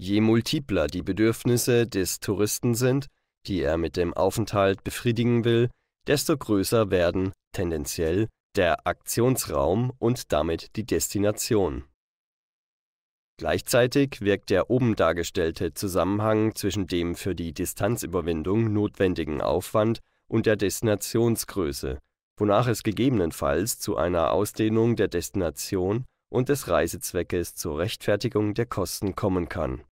Je multipler die Bedürfnisse des Touristen sind, die er mit dem Aufenthalt befriedigen will, desto größer werden tendenziell der Aktionsraum und damit die Destination. Gleichzeitig wirkt der oben dargestellte Zusammenhang zwischen dem für die Distanzüberwindung notwendigen Aufwand und der Destinationsgröße, wonach es gegebenenfalls zu einer Ausdehnung der Destination und des Reisezweckes zur Rechtfertigung der Kosten kommen kann